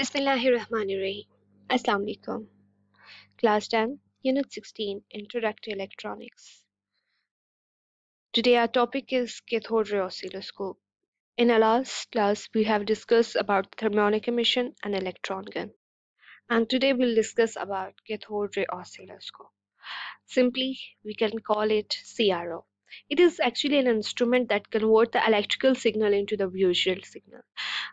Assalamu alaikum. Class 10, Unit 16, Introductory Electronics. Today our topic is cathode ray oscilloscope. In our last class, we have discussed about thermionic emission and electron gun. And today we'll discuss about cathode ray oscilloscope. Simply, we can call it CRO. It is actually an instrument that convert the electrical signal into the visual signal.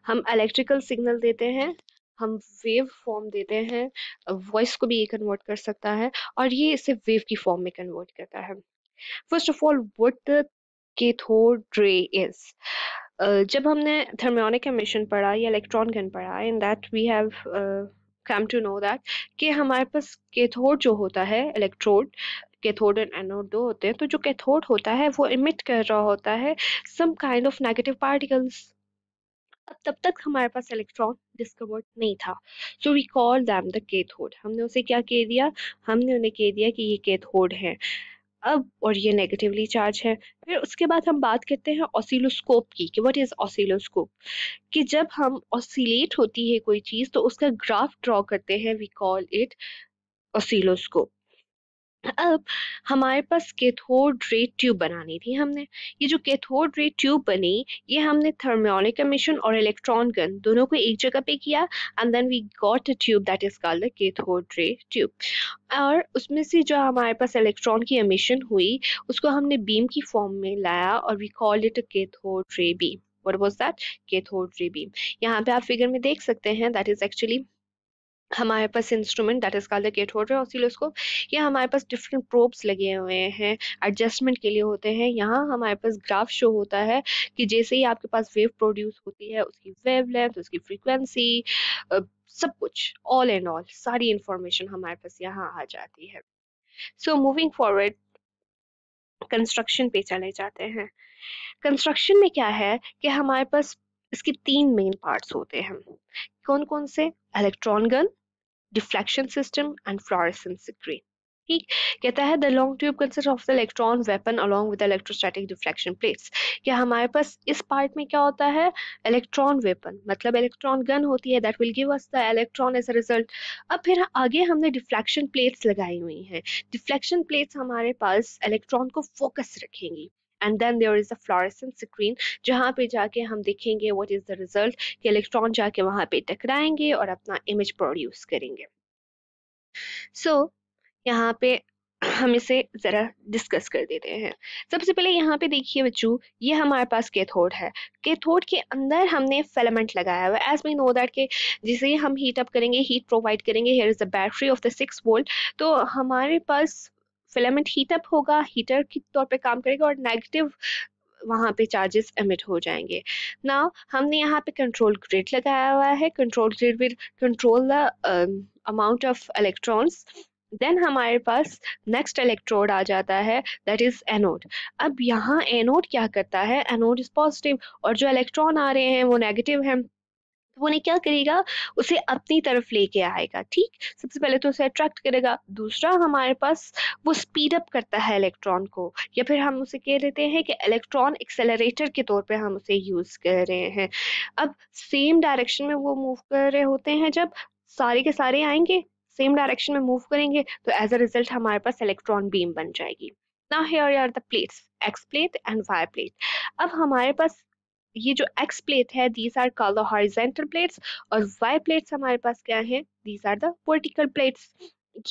हम electrical signal देते हैं हम wave form देते हैं voice को भी ये convert कर सकता है और ये इसे वेव की फॉर्म में कन्वर्ट करता है first of all what cathode ray is जब हमने थर्मोनिक एमिशन पढ़ा या इलेक्ट्रॉन गन पढ़ा in that we have come to know that कि हमारे पास केथोड जो होता है इलेक्ट्रोड केथोड एंड एनोड दो होते हैं तो जो केथोड होता है वो इमिट कर रहा होता है some kind of negative particles अब तब तक हमारे पास इलेक्ट्रॉन डिस्कवर्ड नहीं था so we call them the cathode हमने उसे क्या कह दिया हमने उन्हें कह दिया कि ये केथ होड है अब और ये नेगेटिवली चार्ज है फिर उसके बाद हम बात करते हैं ऑसिलोस्कोप की कि व्हाट इज़ ऑसिलोस्कोप कि जब हम ऑसिलेट होती है कोई चीज़ तो उसका ग्राफ ड्रॉ करते हैं वी कॉल इट ऑसिलोस्कोप तो अब हमारे पास कैथोड रे ट्यूब बनानी थी हमने ये जो कैथोड रे ट्यूब बनी ये हमने थर्मोनिक एमिशन और इलेक्ट्रॉन गन दोनों को एक जगह पे किया and then we got a tube that is called the cathode ray tube और उसमें से जो हमारे पास इलेक्ट्रॉन की एमिशन हुई उसको हमने बीम की फॉर्म में लाया और we call it a cathode ray beam what was that cathode ray beam यहाँ पे आप फिगर में देख सकते हैं दैट इज एक्चुअली हमारे पास instrument that is called the gate holder oscilloscope ये हमारे पास डिफरेंट प्रोब्स लगे हुए हैं एडजस्टमेंट के लिए होते हैं यहाँ हमारे पास ग्राफ शो होता है कि जैसे ही आपके पास वेव प्रोड्यूस होती है उसकी वेव लेंथ उसकी फ्रिक्वेंसी सब कुछ ऑल एंड ऑल सारी इंफॉर्मेशन हमारे पास यहाँ आ जाती है सो मूविंग फॉरवर्ड कंस्ट्रक्शन पे चले जाते हैं कंस्ट्रक्शन में क्या है कि हमारे पास इसके तीन मेन पार्ट्स होते हैं कौन कौन से electron gun deflection system and fluorescence screen ठीक कहता है the long tube consist of the electron weapon along with electrostatic deflection plates क्या हमारे पास इस पार्ट में क्या होता है इलेक्ट्रॉन वेपन मतलब इलेक्ट्रॉन गन होती है that will give us the electron as a result अब फिर आगे हमने डिफ्लेक्शन प्लेट्स लगाई हुई हैं डिफ्लेक्शन प्लेट्स हमारे पास इलेक्ट्रॉन को फोकस रखेंगी and then there is a fluorescence screen जहां पे जाके हम देखेंगे व्हाट इज़ द रिजल्ट कि इलेक्ट्रॉन जाके वहां पे टकराएंगे और अपना इमेज प्रोड्यूस करेंगे सो so, यहाँ पे हम इसे ज़रा डिस्कस कर देते हैं सबसे पहले यहाँ पे देखिए बच्चू ये हमारे पास कैथोड है कैथोड के अंदर हमने फिलामेंट लगाया हुआ एज वी नो दैट के जिसे हम हीट अप करेंगे हीट प्रोवाइड करेंगे here is the battery of the six volt तो हमारे पास फिलामेंट हीटअप होगा हीटर के तौर पे काम करेगा और नेगेटिव वहाँ पे चार्जेस एमिट हो जाएंगे ना हमने यहाँ पे कंट्रोल ग्रिड लगाया हुआ है control grid will control the amount of electrons then हमारे पास नेक्स्ट इलेक्ट्रोड आ जाता है दैट इज एनोड अब यहाँ एनोड क्या करता है एनोड इज पॉजिटिव और जो इलेक्ट्रॉन आ रहे हैं वो नेगेटिव हैं तो वो ने क्या करेगा उसे अपनी तरफ लेके आएगा ठीक सबसे पहले तो उसे अट्रैक्ट करेगा दूसरा हमारे पास वो स्पीड अप करता है इलेक्ट्रॉन को या फिर हम उसे कह देते हैं कि इलेक्ट्रॉन एक्सेलरेटर के तौर पे हम उसे यूज़ कर रहे हैं अब सेम डायरेक्शन में वो मूव कर रहे होते हैं जब सारे के सारे आएंगे सेम डायरेक्शन में मूव करेंगे तो एज अ रिजल्ट हमारे पास इलेक्ट्रॉन बीम बन जाएगी ना here are the plates X plate and Y plate अब हमारे पास ये जो एक्स प्लेट है these are call the horizontal plates और वाई प्लेट्स हमारे पास क्या है these are the vertical plates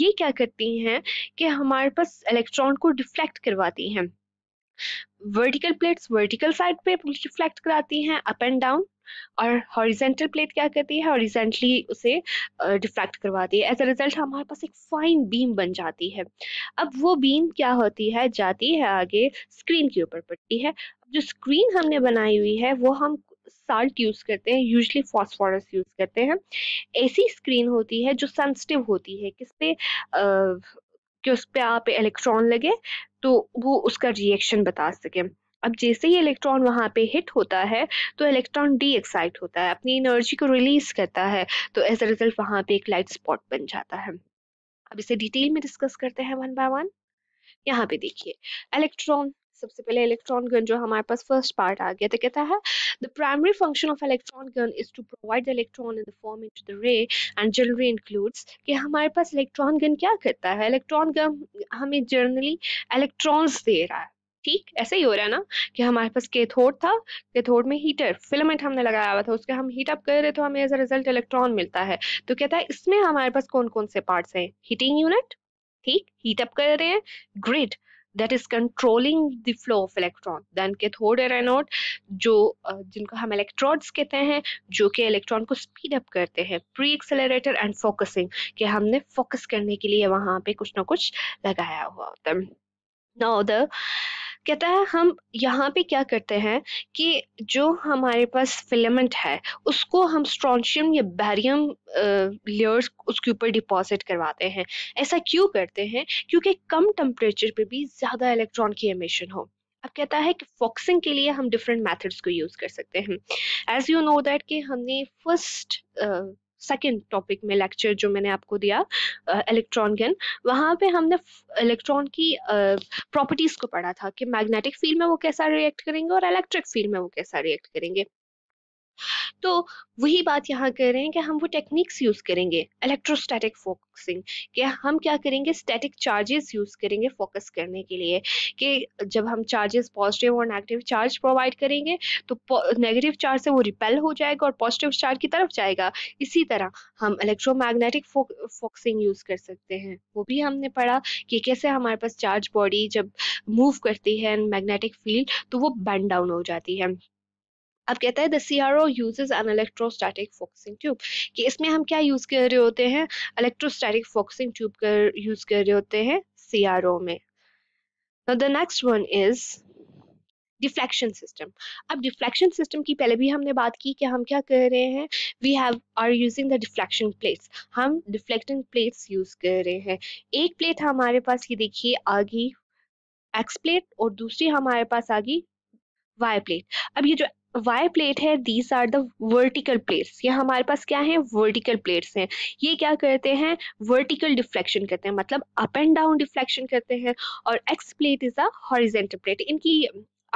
ये क्या करती हैं कि हमारे पास इलेक्ट्रॉन को डिफ्लेक्ट करवाती हैं वर्टिकल प्लेट्स वर्टिकल साइड पे रिफ्लेक्ट कराती हैं अप एंड डाउन और हॉरिजेंटल प्लेट क्या करती है हॉरिजेंटली उसे डिफ्रैक्ट करवाती है एज अ रिजल्ट हमारे पास एक फाइन बीम बन जाती है अब वो बीम क्या होती है जाती है आगे स्क्रीन के ऊपर पड़ती है जो स्क्रीन हमने बनाई हुई है वो हम साल्ट यूज करते हैं यूजली फॉस्फोरस यूज करते हैं ऐसी स्क्रीन होती है जो सेंसिटिव होती है किस पे आ, कि उस पर आप इलेक्ट्रॉन लगे तो वो उसका रिएक्शन बता सके अब जैसे ही इलेक्ट्रॉन वहाँ पे हिट होता है तो इलेक्ट्रॉन डी एक्साइट होता है अपनी एनर्जी को रिलीज करता है तो एज अ रिजल्ट वहाँ पे एक लाइट स्पॉट बन जाता है अब इसे डिटेल में डिस्कस करते हैं वन बाय वन यहाँ पे देखिए इलेक्ट्रॉन सबसे पहले इलेक्ट्रॉन गन जो हमारे पास फर्स्ट पार्ट आ गया तो कहता है the primary function of electron gun is to provide electron in the form in to the ray and generally includes कि हमारे पास इलेक्ट्रॉन गन क्या करता है इलेक्ट्रॉन गन हमें जनरली इलेक्ट्रॉन्स दे रहा है ठीक ऐसे ही हो रहा है ना कि हमारे पास केथोड था केथोड में हीटर फिलामेंट हमने लगाया हुआ था उसके हम हीट अप कर रहे तो हमें एज अ रिजल्ट इलेक्ट्रॉन मिलता है तो कहता है इसमें हमारे पास कौन कौन से पार्ट्स हैं हीटिंग यूनिट ठीक हीट अप कर रहे हैं grid that is controlling the flow of electron then cathode और एनोड जो जिनको हम इलेक्ट्रोड्स कहते हैं जो कि इलेक्ट्रॉन को स्पीड अप करते हैं प्री एक्सेलरेटर एंड फोकसिंग कि हमने फोकस करने के लिए वहां पे कुछ ना कुछ लगाया हुआ होता है नाउ द कहता है हम यहाँ पे क्या करते हैं कि जो हमारे पास फिलामेंट है उसको हम स्ट्रॉन्शियम या बैरियम लेयर्स उसके ऊपर डिपॉजिट करवाते हैं ऐसा क्यों करते हैं क्योंकि कम टेम्परेचर पे भी ज़्यादा इलेक्ट्रॉन की एमिशन हो अब कहता है कि फॉक्सिंग के लिए हम डिफरेंट मेथड्स को यूज़ कर सकते हैं एज यू नो दैट कि हमने फर्स्ट सेकेंड टॉपिक में लेक्चर जो मैंने आपको दिया इलेक्ट्रॉन गन वहाँ पे हमने इलेक्ट्रॉन की प्रॉपर्टीज को पढ़ा था कि मैग्नेटिक फील्ड में वो कैसा रिएक्ट करेंगे और इलेक्ट्रिक फील्ड में वो कैसा रिएक्ट करेंगे तो वही बात यहाँ कर रहे हैं कि हम वो टेक्निक्स यूज़ करेंगे इलेक्ट्रोस्टैटिक फोकसिंग कि हम क्या करेंगे स्टैटिक चार्जेस यूज़ करेंगे फोकस करने के लिए कि जब हम चार्जेस पॉजिटिव और नेगेटिव चार्ज प्रोवाइड करेंगे तो नेगेटिव चार्ज से वो रिपेल हो जाएगा और पॉजिटिव चार्ज की तरफ जाएगा इसी तरह हम इलेक्ट्रोमैग्नेटिक फोकसिंग यूज़ कर सकते हैं वो भी हमने पढ़ा कि कैसे हमारे पास चार्ज बॉडी जब मूव करती है मैग्नेटिक फील्ड तो वो बैंड डाउन हो जाती है अब कहता है the C R O uses an electrostatic focusing tube कि इसमें हम क्या यूज़ कर रहे होते हैं इलेक्ट्रोस्टैटिक फोकसिंग ट्यूब कर यूज़ कर रहे होते हैं सी आर ओ में the next one is deflection system अब डिफ्लेक्शन सिस्टम की पहले भी हमने बात की कि हम क्या कर रहे हैं we have are using the deflection plates हम डिफ्लेक्टिंग प्लेट्स यूज कर रहे हैं एक प्लेट हमारे पास ये देखिए आ गई एक्स प्लेट और दूसरी हमारे पास आ गई वाई प्लेट अब ये जो वाई प्लेट है these are the vertical plates ये हमारे पास क्या है वर्टिकल प्लेट्स हैं ये क्या करते हैं वर्टिकल डिफ्लेक्शन करते हैं मतलब अप एंड डाउन डिफ्लेक्शन करते हैं और X plate is a horizontal plate इनकी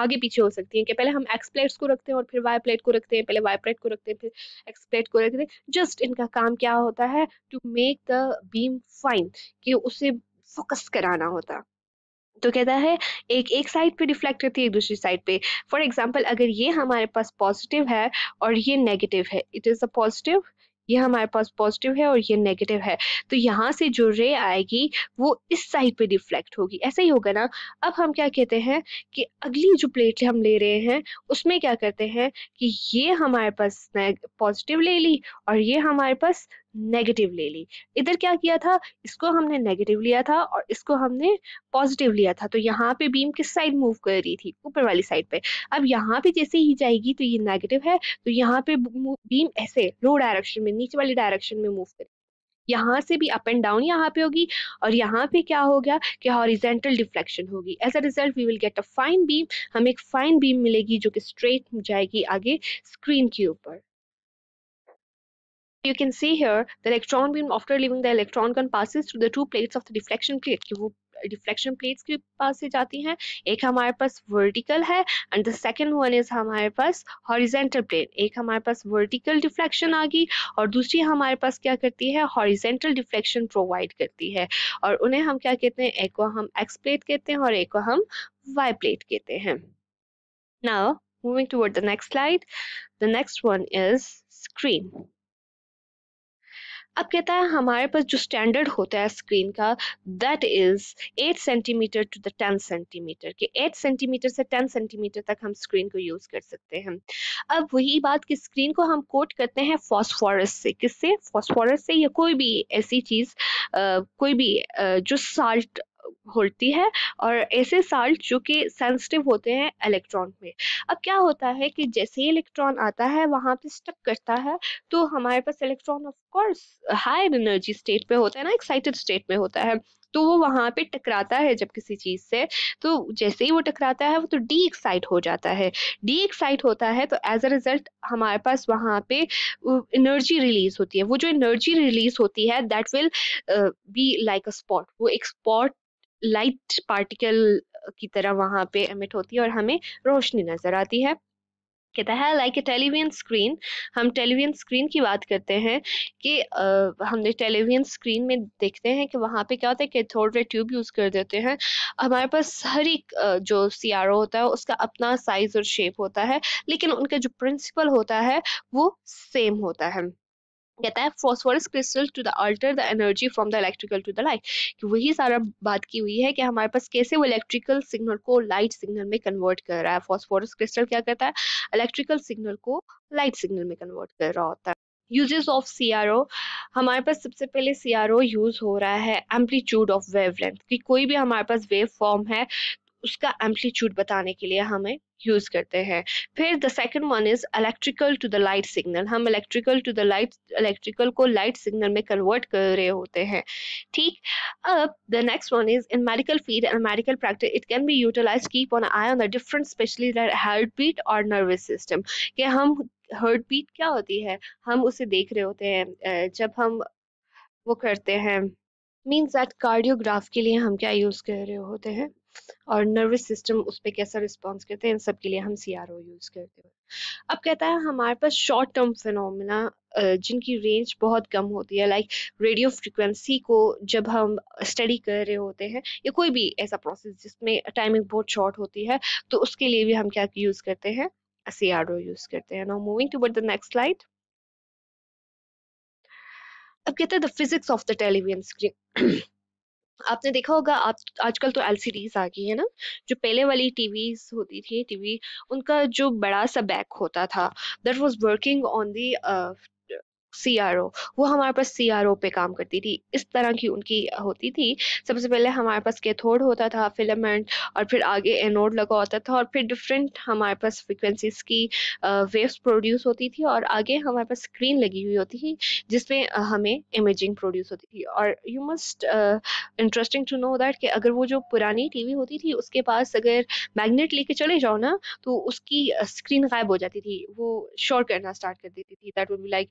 आगे पीछे हो सकती है कि पहले हम एक्स प्लेट्स को रखते हैं और फिर वाई प्लेट को रखते हैं पहले वाई प्लेट को रखते हैं फिर एक्स प्लेट को रखते हैं जस्ट इनका काम क्या होता है to make the beam fine कि उसे फोकस कराना होता तो कहता है एक एक साइड पे रिफ्लेक्ट करती है एक दूसरी साइड पे फॉर एग्जाम्पल अगर ये हमारे पास पॉजिटिव है और ये नेगेटिव है इट इज़ अ पॉजिटिव ये हमारे पास पॉजिटिव है और ये नेगेटिव है तो यहाँ से जो रे आएगी वो इस साइड पे रिफ्लेक्ट होगी ऐसा ही होगा ना अब हम क्या कहते हैं कि अगली जो प्लेट हम ले रहे हैं उसमें क्या करते हैं कि ये हमारे पास पॉजिटिव ले ली और ये हमारे पास नेगेटिव ले ली इधर क्या किया था इसको हमने नेगेटिव लिया था और इसको हमने पॉजिटिव लिया था तो यहाँ पे बीम किस साइड मूव कर रही थी ऊपर वाली साइड पे अब यहाँ पे जैसे ही जाएगी तो ये नेगेटिव है तो यहाँ पे बीम ऐसे लो डायरेक्शन में नीचे वाली डायरेक्शन में मूव करेगी यहाँ से भी अप एंड डाउन यहाँ पे होगी और यहाँ पे क्या हो गया कि हॉरिजेंटल डिफ्लेक्शन होगी as a result we will get a fine beam हमें एक फाइन बीम मिलेगी जो कि स्ट्रेट जाएगी आगे स्क्रीन के ऊपर You can see here the electron beam after leaving the electron gun passes through the two plates of the deflection plate deflection plates के पास से जाती हैं एक हमारे पास वर्टिकल है and the second one is हमारे पास हॉरिजेंटल प्लेट एक हमारे पास वर्टिकल डिफ्लेक्शन आ गई और दूसरी हमारे पास क्या करती है हॉरिजेंटल डिफ्लेक्शन प्रोवाइड करती है और उन्हें हम क्या कहते हैं एक को हम एक्स प्लेट कहते हैं और एक को हम वाई प्लेट कहते हैं now moving toward the next slide the next one is screen अब कहता है हमारे पास जो स्टैंडर्ड होता है स्क्रीन का that is eight centimetre to the ten centimetre के एट सेंटीमीटर से टेन सेंटीमीटर तक हम स्क्रीन को यूज कर सकते हैं अब वही बात कि स्क्रीन को हम कोट करते हैं फॉस्फोरस से किससे फॉस्फोरस से या कोई भी ऐसी चीज कोई भी जो साल्ट होती है और ऐसे साल्ट जो कि सेंसिटिव होते हैं इलेक्ट्रॉन में अब क्या होता है कि जैसे ही इलेक्ट्रॉन आता है वहाँ पे स्टक करता है तो हमारे पास electron of course higher energy state पे होता है ना एक्साइटेड स्टेट में होता है तो वो वहां पे टकराता है जब किसी चीज़ से तो जैसे ही वो टकराता है वो तो डी एक्साइट हो जाता है डी एक्साइट होता है तो एज अ रिजल्ट हमारे पास वहाँ पे एनर्जी रिलीज होती है वो जो एनर्जी रिलीज होती है that will be like a spot वो एक स्पॉट लाइट पार्टिकल uh, की तरह वहां पे एमिट होती है और हमें रोशनी नजर आती है कहता है लाइक ए टेलीविजन स्क्रीन हम टेलीविजन स्क्रीन की बात करते हैं कि आ, uh, हमने टेलीविजन स्क्रीन में देखते हैं कि वहाँ पे क्या होता है कैथोड रे ट्यूब यूज़ कर देते हैं हमारे पास हर एक uh, जो सी होता है उसका अपना साइज और शेप होता है लेकिन उनका जो प्रिंसिपल होता है वो सेम होता है कहता है phosphorus crystal to the alter the energy from the electrical to the light कि वही सारा बात की हुई है कि हमारे पास कैसे वो इलेक्ट्रिकल सिग्नल को लाइट सिग्नल में कन्वर्ट कर रहा है फॉस्फोरस क्रिस्टल क्या करता है इलेक्ट्रिकल सिग्नल को लाइट सिग्नल में कन्वर्ट कर रहा होता है uses of C R O हमारे पास सबसे पहले सी आर ओ यूज हो रहा है एम्पलीट्यूड ऑफ वेवलेंथ कि कोई भी हमारे पास वेव फॉर्म है उसका एम्पलीट्यूड बताने के लिए हमें यूज करते हैं फिर the second one is electrical to the light signal हम electrical to the light electrical को लाइट सिग्नल में कन्वर्ट कर रहे होते हैं ठीक अब the next one is in medical field and medical practice it can be utilise keep on eye on the different specially heart beat और nervous system कि हम हार्ट बीट क्या होती है हम उसे देख रहे होते हैं जब हम वो करते हैं मीन्स दैट कार्डियोग्राफ के लिए हम क्या यूज़ कर रहे होते हैं और नर्वस सिस्टम उस पर कैसा रिस्पॉन्स करते हैं इन सब के लिए हम सी आर ओ यूज़ करते हैं अब कहता है हमारे पास शॉर्ट टर्म फिनोमिना जिनकी रेंज बहुत कम होती है लाइक रेडियो फ्रिक्वेंसी को जब हम स्टडी कर रहे होते हैं या कोई भी ऐसा प्रोसेस जिसमें टाइमिंग बहुत शॉर्ट होती है तो उसके लिए भी हम क्या यूज़ करते हैं सी आर ओ यूज़ करते हैं now moving to the next slide अब कहते हैं the physics of the television screen आपने देखा होगा आप आजकल तो एलसीडीज आ गई है ना जो पहले वाली टीवी होती थी टीवी उनका जो बड़ा सा बैक होता था that was working on the C R O वो हमारे पास सी आर ओ पे काम करती थी इस तरह की उनकी होती थी सबसे पहले हमारे पास कैथोड होता था फिलामेंट और फिर आगे एनोड लगा होता था और फिर डिफरेंट हमारे पास फ्रिक्वेंसीज की वेव्स प्रोड्यूस होती थी और आगे हमारे पास स्क्रीन लगी हुई होती थी जिसमें हमें इमेजिंग प्रोड्यूस होती थी और you must interesting to know that कि अगर वो जो पुरानी टीवी होती थी उसके पास अगर मैग्नेट लेके चले जाओ ना तो उसकी स्क्रीन गायब हो जाती थी वो शोर करना स्टार्ट कर देती थी that would be like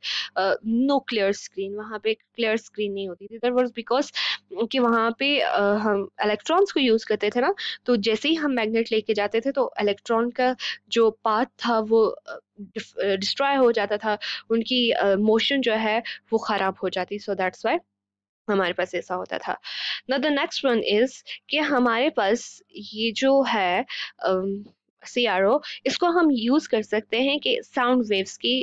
no clear screen वहाँ पे क्लियर स्क्रीन नहीं होती थी देर वॉज बिकॉज कि वहाँ पे uh, हम इलेक्ट्रॉन्स को यूज़ करते थे ना तो जैसे ही हम मैग्नेट लेके जाते थे तो इलेक्ट्रॉन का जो पाथ था वो डिस्ट्रॉय हो जाता था उनकी मोशन uh, जो है वो ख़राब हो जाती सो दैट्स वाई हमारे पास ऐसा होता था ना द नेक्स्ट वन इज़ कि हमारे पास ये जो है uh, सी इसको हम यूज़ कर सकते हैं कि साउंड वेव्स की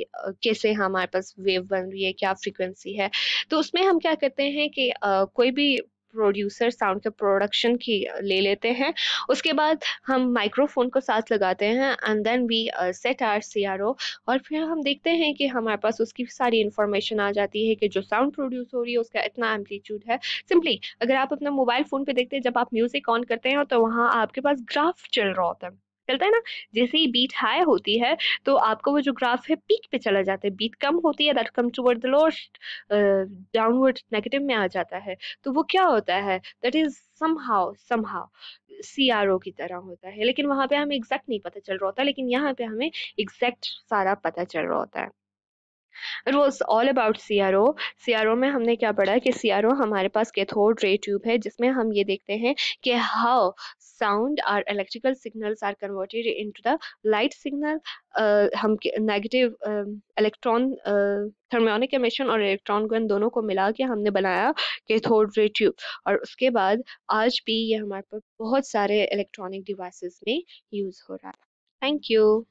कैसे हमारे पास वेव बन रही है क्या फ्रिक्वेंसी है तो उसमें हम क्या करते हैं कि कोई भी प्रोड्यूसर साउंड के प्रोडक्शन की ले लेते हैं उसके बाद हम माइक्रोफोन को साथ लगाते हैं and then we set our C R O और फिर हम देखते हैं कि हमारे पास उसकी सारी इंफॉर्मेशन आ जाती है कि जो साउंड प्रोड्यूस हो रही है उसका इतना एम्पलीट्यूड है सिंपली अगर आप अपना मोबाइल फ़ोन पर देखते हैं जब आप म्यूज़िक ऑन करते हैं तो वहाँ आपके पास ग्राफ चल रहा होता है चलता है ना जैसे ही बीट हाई होती है तो आपको वो जो ग्राफ है पीक पे चला जाता है बीट कम होती है that come toward the lost downward negative में आ जाता है तो वो क्या होता है that is somehow somehow C की तरह होता है लेकिन वहाँ पे हमें एग्जैक्ट नहीं पता चल रहा होता लेकिन यहाँ पे हमें एग्जैक्ट सारा पता चल रहा होता है it was all about C R O C R O में हमने क्या पढ़ा कि सी आर ओ हमारे पास कैथोड रे ट्यूब है जिसमें हम ये देखते हैं कि how sound are electrical signals are converted in to the light signal हम नेगेटिव इलेक्ट्रॉन थर्मोनिक एमिशन और इलेक्ट्रॉन गन दोनों को मिला के हमने बनाया कैथोड रे ट्यूब और उसके बाद आज भी ये हमारे पास बहुत सारे इलेक्ट्रॉनिक डिवाइसेस में यूज़ हो रहा है थैंक यू